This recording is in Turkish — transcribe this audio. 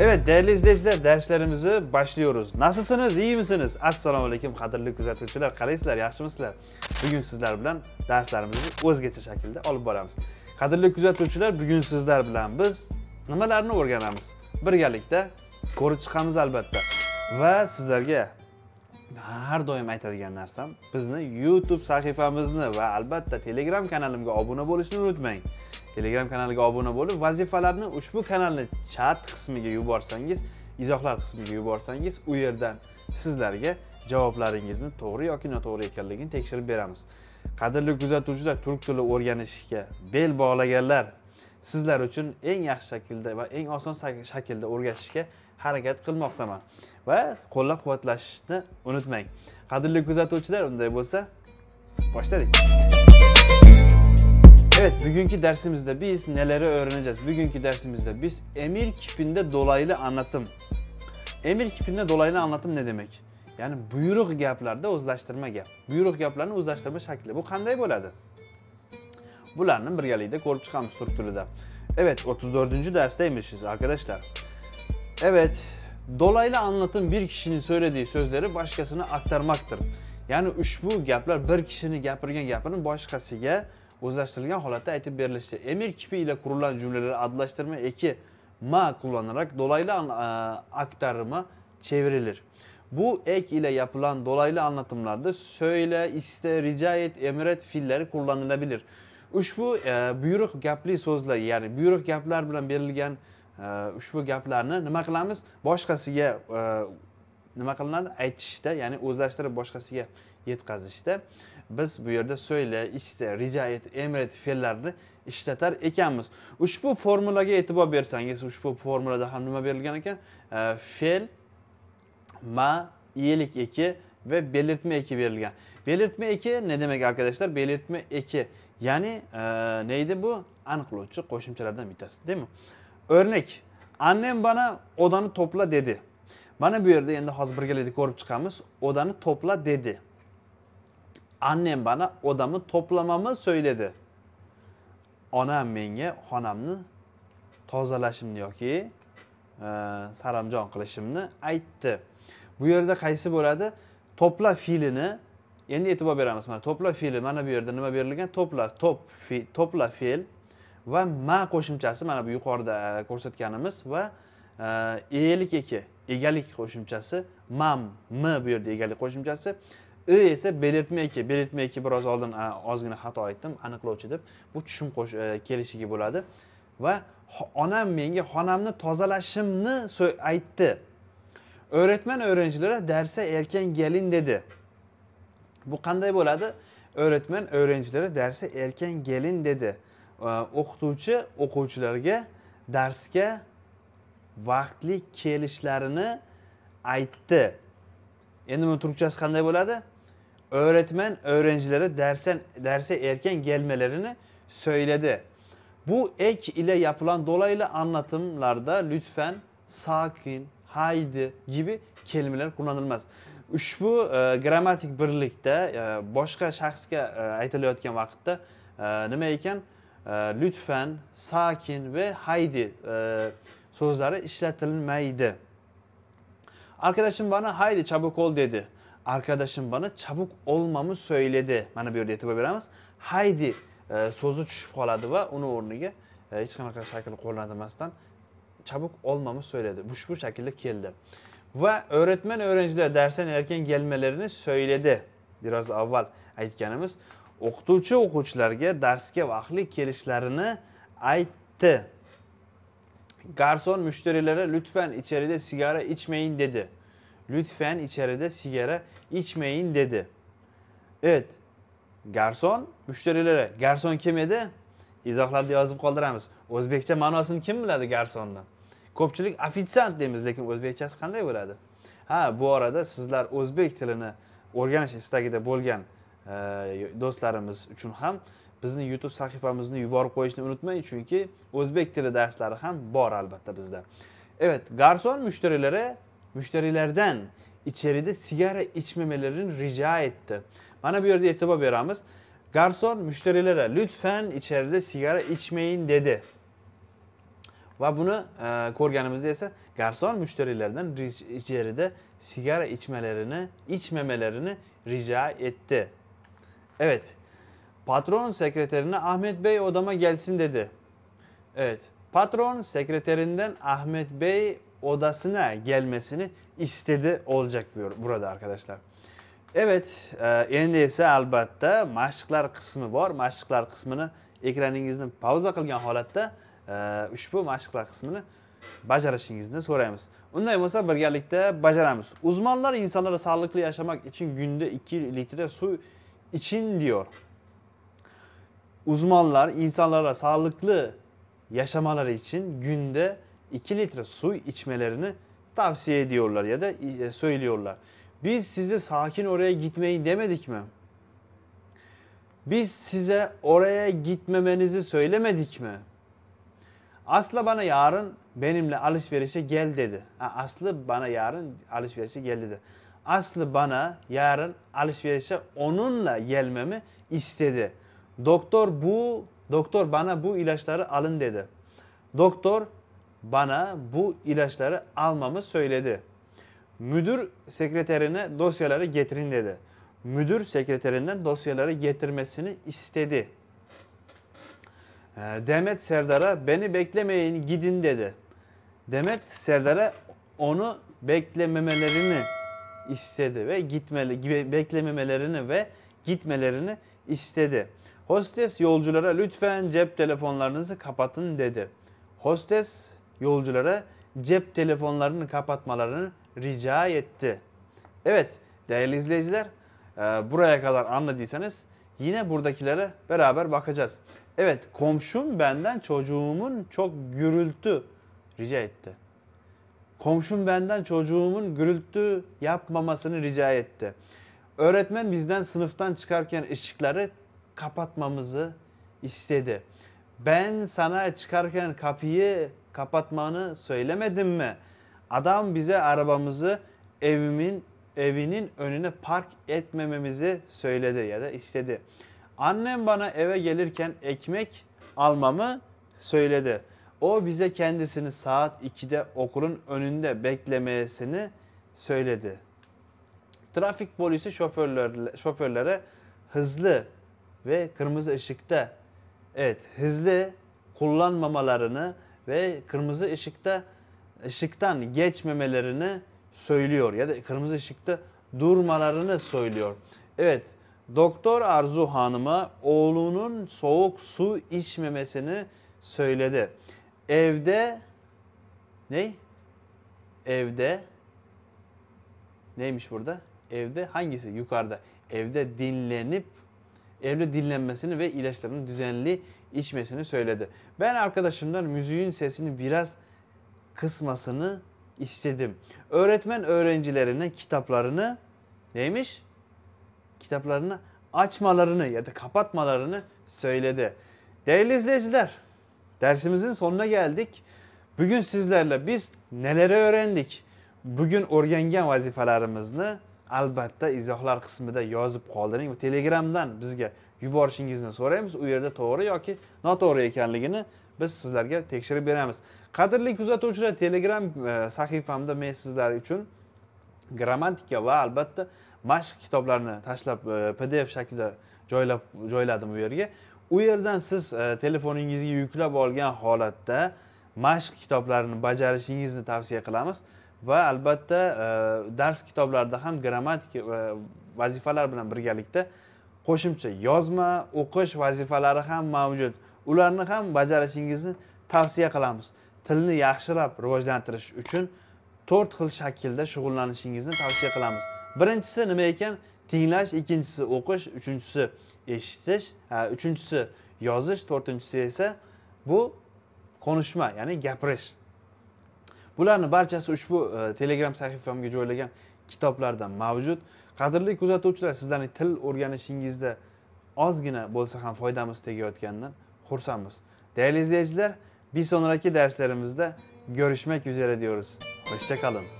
Evet değerli izleyiciler derslerimizi başlıyoruz. Nasılsınız? İyi misiniz? Assalomu alaykum qadrli kuzatuvchilar. Qalaysizlar? Yaxshimisizlar? Bugun sizlar bilan darslarimizni o'zgacha shaklda olib boramiz. Qadrli kuzatuvchilar, bugun sizlar bilan biz nimalarni o'rganamiz? Birgalikda ko'rib chiqamiz albatta. Va sizlarga har doim aytadigan narsam, bizni YouTube sahifamizni va albatta Telegram kanalimga obuna bo'lishni unutmang. telegram kanaliga obuna bo'lib vazifalarni ushbu kanalni chat qismiga yuborsangiz izohlar qismiga yuborsangiz u yerdan sizlarga javoblaringizni to'g'ri yoki noto'g'ri ekanligini tekshirib beramiz qadrli kuzatuvchilar turk tili o'rganishga bel bog'laganlar sizlar uchun eng yaxshi shaklda va eng oson shaklda o'rgatishga harakat qilmoqdaman va qo'llab quvvatlashni unutmang qadrli kuzatuvchilar unday bo'lsa boshladik Evet, bugünkü dersimizde biz neleri öğreneceğiz? Bugünkü dersimizde biz emir kipinde dolaylı anlatım. Emir kipinde dolaylı anlatım ne demek? Yani buyruq gaplarda o'zlashtirma gap. Buyruk gaplarini o'zlashtirma şekli Bu qanday bo'ladi? Bularni birgalikda ko'rib chiqamiz da. Evet, 34. dersteymişiz arkadaşlar. Evet, dolaylı anlatım bir kişinin söylediği sözleri başkasına aktarmaktır. Yani üç bu yaplar bir kishini gapirgan gapini boshqasiga o'zlashtirilgan holatda aytib berilishi emir kipi ile kurulan jumlalar adlaştırma eki ma kullanarak dolaylı e, aktarımı çevrilir. Bu ek ile yapılan dolaylı anlatımlarda söyle, iste, rica et, emret filleri kullanılabilir. Ushbu e, buyruq gapli so'zlar, ya'ni buyruq gaplar bilan berilgan e, ushbu gaplarni nima qilamiz? Boshqasiga nima qilinadi aytishda ya'ni o'zlashtirib boshqasiga yetkazishda biz bu yerda so'yla ishsa rija et emret fe'llarini ishlatar ekanmiz ushbu formulaga e'tibor bersangiz ushbu formulada ham nima berilgan ekan fe'l ma iyelik eki va belirtma eki berilgan belirtma eki ne demak arkadashlar belirtma eki ya'ni e, neydi bu aniqlovchi qo'shimchalardan bittasi deymi o'rnak annem bana odani topla dedi mana bu yerda endi hozir birgalikda ko'rib chiqamiz odani to'pla dedi annem bana odamni to'plamamni so'yladi onam menga xonamni tozalashimni yoki e, saramjon qilishimni aytdi bu yerda qaysi bo'ladi to'pla fe'lini endi e'tibor beramiz mana to'pla fe'li mana bu yerda nima berilgan to'pla top fi, to'pla fe'l va ma qo'shimchasi mana bu yuqorida e, ko'rsatganimiz va elik eki egalik qo'shimchasi mam m bu yerda egalik qo'shimchasi i esa belirtma eki belirtma eki biroz oldin ozgina xato aytdim aniqlovchi deb bu tushum e, kelishigi bo'ladi va onam menga xonamni tozalashimni aytdi o'rgatman öğrencilere darsa erken kelin dedi. Bu qanday bo'ladi? Öğretmen öğrencilere darsa erken kelin dedi. O'qituvchi o'quvchilarga darsga vaqtli kelishlarini aytdi endi buni turkchasi qanday bo'ladi öğretmen öğrencilere dersen, derse erken gelmelerini söyledi. Bu ek ile yapılan dolaylı anlatımlarda lütfen sakin, haydi gibi kelimeler kullanılmaz. Ushbu e, grammatik birlikda e, boshqa shaxsga e, aytilayotgan vaqtda e, nima ekan e, lütfen, sakin ve haydi e, so'zlari ishlatilmaydi arkadashim bana haydi çabuk ol dedi arkadaşım bana çabuk olmamı söyledi mana bu yerda e'tibor beramiz haydi e, so'zi tushib qoladi va uni o'rniga e, hech qanaqa shakl qo'llanilmasdan chabuk olmamı so'yladi ushbu shaklda keldi va öğretmen öğrenciler darsdan erken kelmalarini so'yladi biroz avval aytganimiz o'qituvchi o'quvchilarga darsga vaqtli kelishlarini aytdi Garson müşterilere lütfen içeride sigara içmeyin dedi. Lütfen içeride sigara içmeyin dedi. Evet. Garson müşterilere. Garson kim edi? izohlarda yozib qoldiramiz o'zbekcha ma'nosini kim biladi garsondan ko'pchilik ofitsiant deymiz lekin o'zbekchasi qanday bo'ladi ha bu arada sizlar o'zbek tilini o'rganish istagida bo'lgan e, do'stlarimiz uchun ham bizim youtube sahifamizni yuborib qo'yishni unutmayın çünkü o'zbek tili darslari ham bor albatta bizda evet garson müşterilere müşterilerden içeride sigara içmemelerini rica etti. Bana bir yerde itibar veririz. Garson müşterilere lütfen içeride sigara içmeyin dedi. Ve bunu e, korganımızda ise garson müşterilerden içeride sigara içmelerini, içmemelerini rica etti. Evet, Patron sekreterine Ahmet Bey odama gelsin dedi. Evet. Patron sekreterinden Ahmet Bey odasına gelmesini istedi olacak burada arkadaşlar. Evet, e, endi esa albatta mashqlar kısmı var. Mashqlar kısmını ekraningizni pauza qilgan halatta e, ushbu mashqlar kısmını bajarishingizni so'raymiz. Unday bo'lsa birlikte bajaramiz. Uzmanlar insonlar sağlıklı yaşamak için günde 2 litre su için diyor uzmanlar insanlara sağlıklı yaşamaları için günde 2 litre su içmelerini tavsiye ediyorlar ya da e, söylüyorlar. Biz size sakin oraya gitmeyi demedik mi? Biz size oraya gitmemenizi söylemedik mi? Aslı bana yarın benimle alışverişe gel dedi. Aslı bana yarın alışverişe gel dedi. Aslı bana yarın alışverişe onunla gelmemi istedi. Doktor bu doktor bana bu ilaçları alın dedi. Doktor bana bu ilaçları almamı söyledi. Müdür sekreterine dosyaları getirin dedi. Müdür sekreterinden dosyaları getirmesini istedi. Ee, Demet Serdar'a beni beklemeyin gidin dedi. Demet Serdar'a onu beklememelerini istedi ve gitmeli beklememelerini ve gitmelerini istedi. Hostes yolculara lütfen cep telefonlarınızı kapatın dedi. Hostes yolculara cep telefonlarını kapatmalarını rica etti. Evet değerli izleyiciler e, buraya kadar anladıysanız yine buradakilere beraber bakacağız. Evet komşum benden çocuğumun çok gürültü rica etti. Komşum benden çocuğumun gürültü yapmamasını rica etti. Öğretmen bizden sınıftan çıkarken ışıkları kapatmamızı istedi. Ben sana çıkarken kapıyı kapatmanı söylemedim mi? Adam bize arabamızı evimin evinin önüne park etmememizi söyledi ya da istedi. Annem bana eve gelirken ekmek almamı söyledi. O bize kendisini saat 2'de okulun önünde beklemesini söyledi. Trafik polisi şoförler, şoförlere hızlı ve kırmızı ışıkta evet hızlı kullanmamalarını ve kırmızı ışıkta ışıktan geçmemelerini söylüyor ya da kırmızı ışıkta durmalarını söylüyor. Evet doktor Arzu Hanım'a oğlunun soğuk su içmemesini söyledi. Evde ne? Evde neymiş burada? Evde hangisi? Yukarıda. Evde dinlenip evde dinlenmesini ve ilaçlarını düzenli içmesini söyledi. Ben arkadaşımdan müziğin sesini biraz kısmasını istedim. Öğretmen öğrencilerine kitaplarını neymiş? Kitaplarını açmalarını ya da kapatmalarını söyledi. Değerli izleyiciler, dersimizin sonuna geldik. Bugün sizlerle biz neleri öğrendik? Bugün organgen vazifelerimizi albatta izohlar qismida yozib qoldiring va telegramdan bizga yuborishingizni so'raymiz u yerda to'g'ri yoki noto'g'ri ekanligini biz sizlarga tekshirib beramiz qadrli kuzatuvchilar telegram e, sahifamda men sizlar uchun grammatika va albatta mashq kitoblarini tashlab e, pdf shaklida joylab joyladim u yerga u yerdan siz e, telefoningizga yuklab olgan holatda mashq kitoblarini bajarishingizni tavsiya qilamiz va albatta e, dars kitoblarida ham grammatika va vazifalar bilan birgalikda qo'shimcha yozma o'qish vazifalari ham mavjud ularni ham bajarishingizni tavsiya qilamiz tilni yaxshilab rivojlantirish uchun to'rt xil shaklda shug'ullanishingizni tavsiya qilamiz birinchisi nima ekan tinglash ikkinchisi o'qish uchinchisi eshitish uchinchisi yozish to'rtinchisi esa bu konishma ya'ni gapirish bularni barchasi ushbu e, telegram sahifamga joylagan kitoblarda mavjud qadrli kuzatuvchilar sizlarning til o'rganishingizda ozgina bo'lsa ham foydamiz tegayotganidan xursandmiz değerli izleyiciler bir sonraki derslerimizde görüşmek üzere diyoruz. Hoşçakalın.